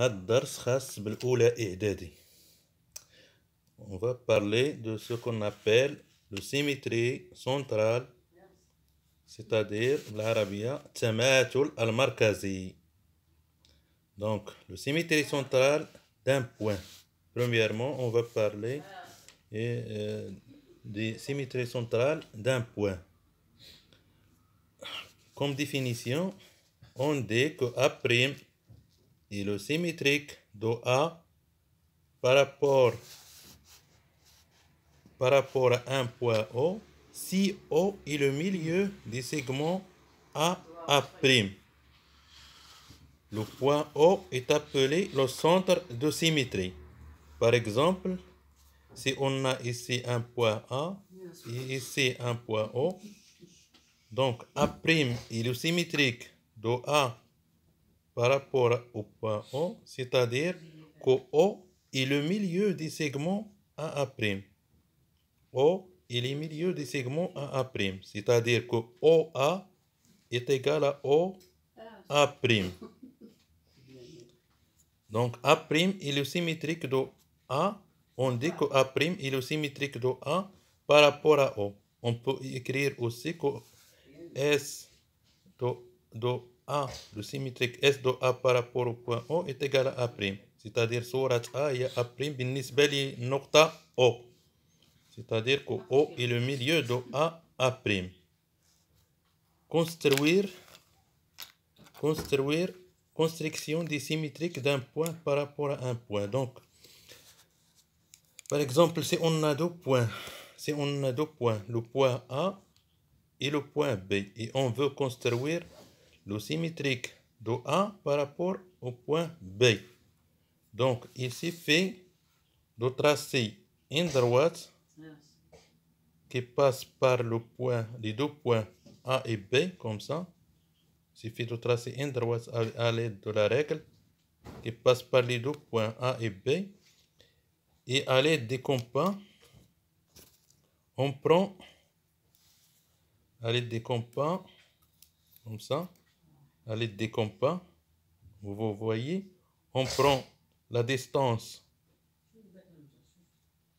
On va parler de ce qu'on appelle le symétrie centrale, c'est-à-dire l'arabia tamatul al-markazi. Donc, le symétrie centrale d'un point. Premièrement, on va parler de symétrie euh, des d'un point. Comme définition, on dit que A' et le symétrique de A par rapport, par rapport à un point O si O est le milieu des segments A prime. Le point O est appelé le centre de symétrie. Par exemple, si on a ici un point A et ici un point O, donc A' est le symétrique de A par rapport au point O, c'est-à-dire que O est le milieu du segment AA'. O est le milieu du segment AA', c'est-à-dire que OA est égal à OA'. Donc A' est le symétrique de A. On dit que A' est le symétrique de A par rapport à O. On peut écrire aussi que S de, de le symétrique S de A par rapport au point O est égal à A'. C'est-à-dire, sur A, e il a A' nocta O. C'est-à-dire que O est le milieu de A, A'. Construire, construire, construction des symétriques d'un point par rapport à un point. Donc, par exemple, si on a deux points, si on a deux points, le point A et le point B, et on veut construire symétrique de A par rapport au point B. Donc, il suffit de tracer une droite qui passe par le point, les deux points A et B, comme ça. Il suffit de tracer une droite à, l'aide de la règle qui passe par les deux points A et B. Et à l'aide des compas, on prend, à l'aide des compas, comme ça, à l'aide des compas. Vous voyez, on prend la distance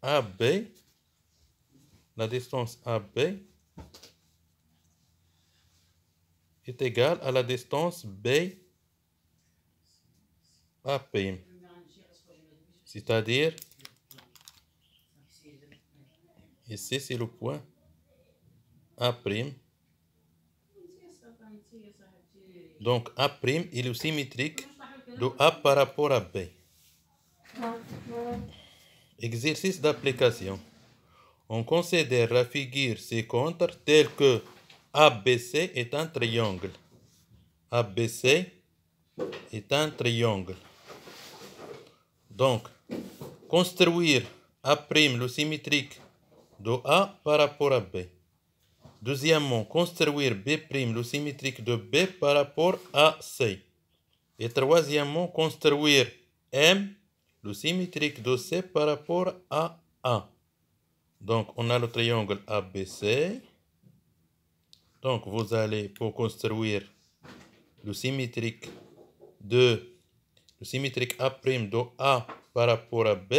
AB, la distance AB est égale à la distance B AP. C'est-à-dire, ici c'est le point A'. Donc A' est le symétrique de A par rapport à B. Exercice d'application. On considère la figure contre telle que ABC est un triangle. ABC est un triangle. Donc, construire A' le symétrique de A par rapport à B. Deuxièmement, construire B' le symétrique de B par rapport à C. Et troisièmement, construire M le symétrique de C par rapport à A. Donc, on a le triangle ABC. Donc, vous allez, pour construire le symétrique de le symétrique A' de A par rapport à B,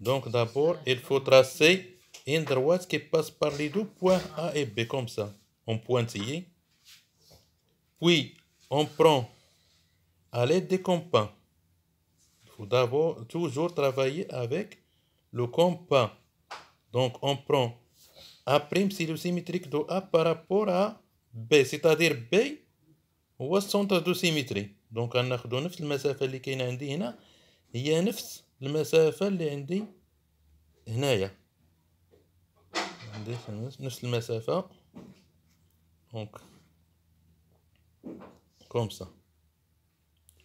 donc d'abord, il faut tracer une droite qui passe par les deux points A et B comme ça, en pointillé. Puis, on prend à l'aide des compas. Il faut d'abord toujours travailler avec le compas. Donc, on prend A' si le symétrique de A par rapport à B, c'est-à-dire B هو Donc, on سيميتري دونك le a qui est là, عندي هنا هي نفس المسافه اللي عندي هنايا ندير نفس المسافة دونك كوم سا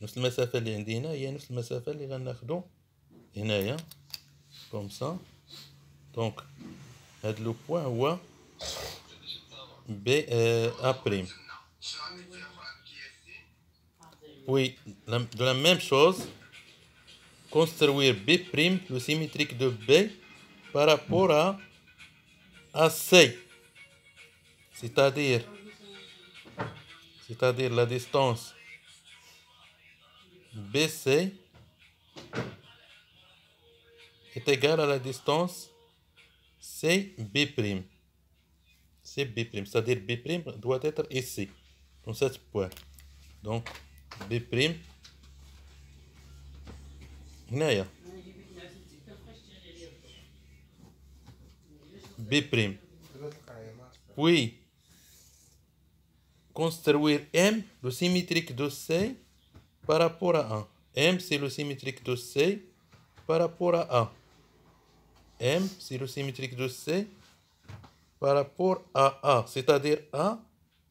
نفس المسافة اللي عندي هنا هي نفس المسافة اللي غناخدو هنايا كوم سا دونك هاد لو بوان هو بي ا بريم وي دو لا ميم شوز كونستروير بي بريم لو سيميتريك دو بي بارابور ا AC, c'est-à-dire c'est-à-dire la distance BC est égale à la distance CB'. CB', c'est-à-dire B' doit être ici, dans cette point. Donc B' هنايا Puis, construire M, le symétrique de C, par rapport à 1. M, c'est le symétrique de C par rapport à A. M, c'est le symétrique de C par rapport à A. C'est-à-dire A,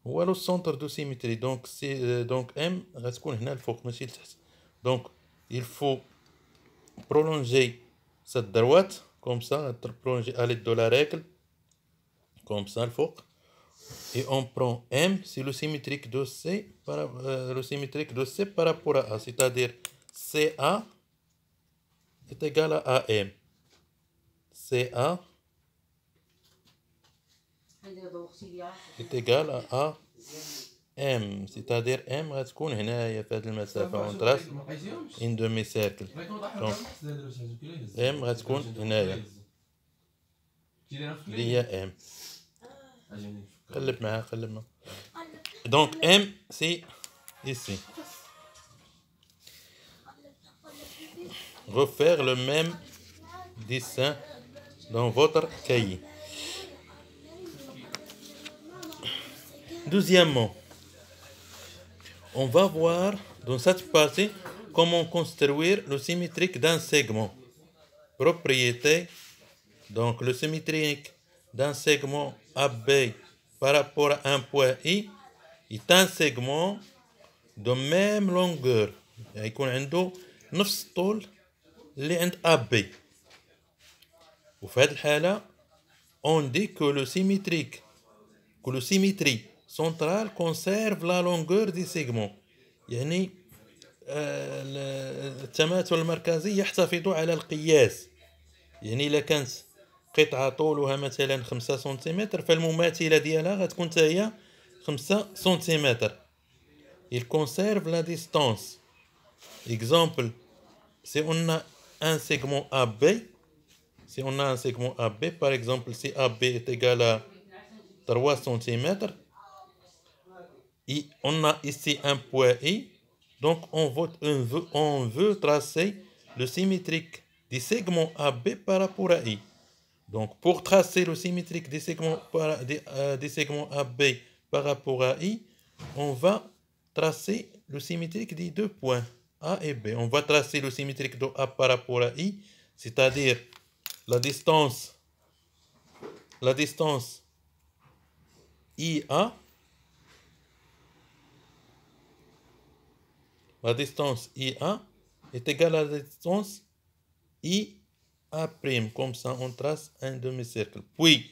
à le centre de symétrie. Donc, c'est euh, donc M, Donc, il faut prolonger cette droite, comme ça, prolonger à l'aide de la règle comme ça, le faut. Et on prend M, c'est le symétrique de C par, euh, le symétrique de C par rapport à A, c'est-à-dire CA est égal à AM. CA est égal à AM, c'est-à-dire M va être fait on trace une demi-cercle. Donc M غتكون هنايا. اللي M. ام ah, ah. M. ici refaire le même dessin dans votre cahier deuxièmement on va voir dans cette partie comment construire le symétrique d'un segment propriété donc le symétrique d'un segment AB par rapport à un point I est un segment de même longueur. Il عنده نفس الطول اللي عند AB. Au fait, on dit que le symétrique que le symétrie centrale conserve la longueur des segments. يعني التماثل المركزي يحتفظ على القياس يعني إذا كانت قطعة طولها مثلا خمسة سنتيمتر فالمماثلة ديالها غتكون حتى هي خمسة سنتيمتر il conserve la distance exemple si on a un segment AB si on a un segment AB par exemple si AB est égal à 3 cm et on a ici un point I donc on veut, on veut, on veut tracer le symétrique du segment AB par rapport à I donc, pour tracer le symétrique des segments, euh, des, segments AB par rapport à I, on va tracer le symétrique des deux points A et B. On va tracer le symétrique de A par rapport à I, c'est-à-dire la distance, la distance IA, la distance IA est égale à la distance I a'. Comme ça, on trace un demi-cercle. Puis,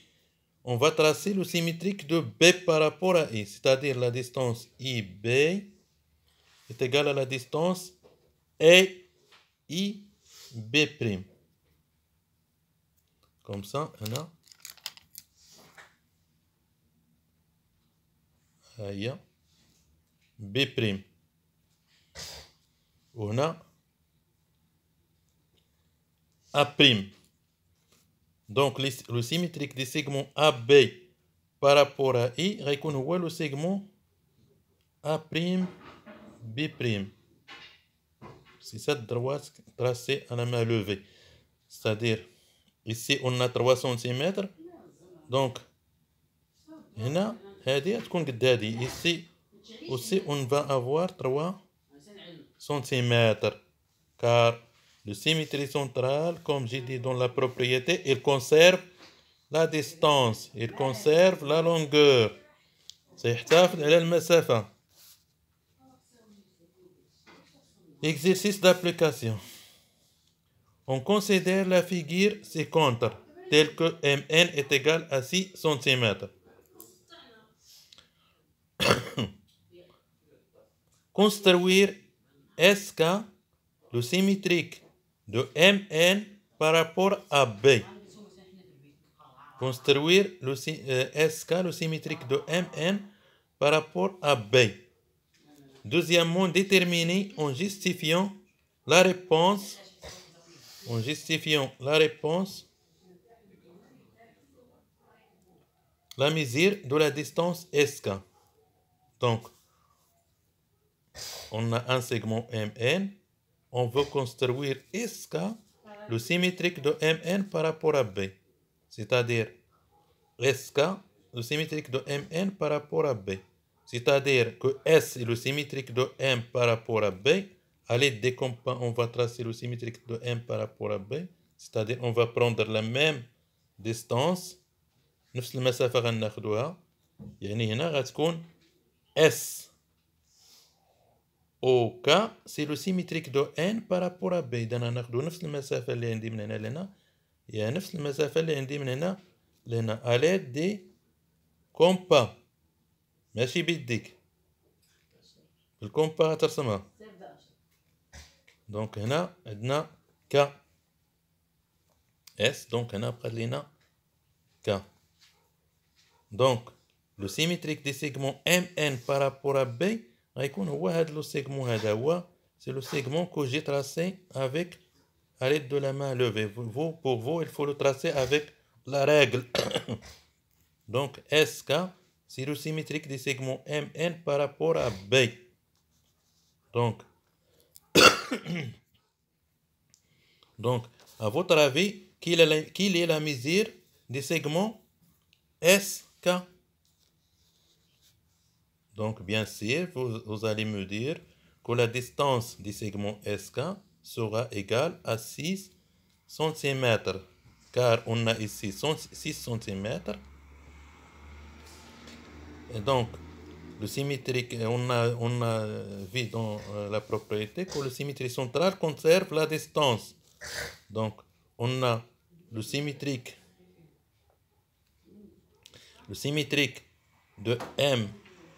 on va tracer le symétrique de B par rapport à I, c'est-à-dire la distance IB est égale à la distance AIB'. Comme ça, on a B'. On a a'. Donc le symétrique du segment AB par rapport à I va le segment A'B'. C'est cette droite tracée à la main levée. C'est-à-dire, ici on a 3 cm. Donc, Ici aussi on va avoir 3 cm. Car le symétrie central, comme j'ai dit dans la propriété, il conserve la distance, il conserve la longueur. Exercice d'application. On considère la figure contre telle que Mn est égal à 6 cm. Construire SK, le symétrique de Mn par rapport à B. Construire le SK, euh, le symétrique de Mn par rapport à B. Deuxièmement, déterminer en justifiant la réponse en justifiant la réponse la mesure de la distance SK. Donc, on a un segment MN on veut construire SK, le symétrique de MN par rapport à B. C'est-à-dire SK, le symétrique de MN par rapport à B. C'est-à-dire que S est le symétrique de M par rapport à B. Allez, dès on va tracer le symétrique de M par rapport à B. C'est-à-dire on va prendre la même distance. S OK, c'est le symétrique de N par rapport à B. Donc, on a le même distance que عندي من هنا لهنا. Il y a le même distance que عندي من هنا لهنا à l'aide des compas. le compas, بيديك. بالكومبا ترسمها. Donc, هنا عندنا K S. Donc, هنا بقى لينا K. Donc, le symétrique des segments MN par rapport à B c'est le segment que j'ai tracé avec à l'aide de la main levée. Vous, pour vous, il faut le tracer avec la règle. Donc, SK, c'est le symétrique des segments MN par rapport à B. Donc, Donc à votre avis, quelle est la, quelle est la mesure des segments SK donc, bien sûr, vous, allez me dire que la distance du segment SK sera égale à 6 cm, car on a ici 6 cm. Et donc, le symétrique, on a, on a vu dans euh, la propriété que le symétrique central conserve la distance. Donc, on a le symétrique, le symétrique de M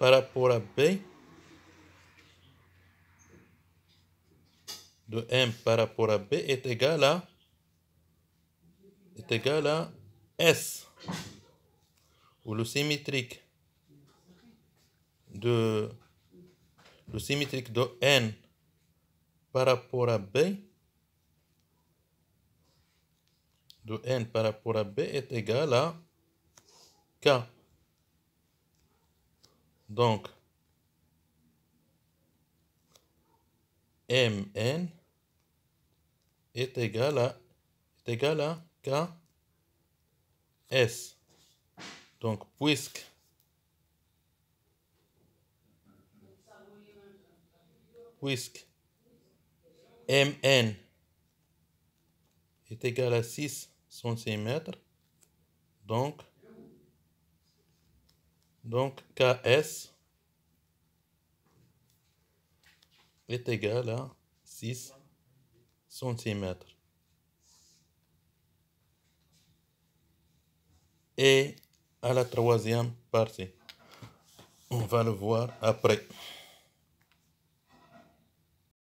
para pôr a B, de M par rapport à B est égal à est égal à S ou le symétrique de le symétrique de N par rapport à B de N par rapport à B est égal à K donc, Mn est égal à, est égal à KS. Donc, puisque puisque Mn est égal à 6 cm, donc donc KS est égal à 6 cm. Et à la troisième partie, on va le voir après.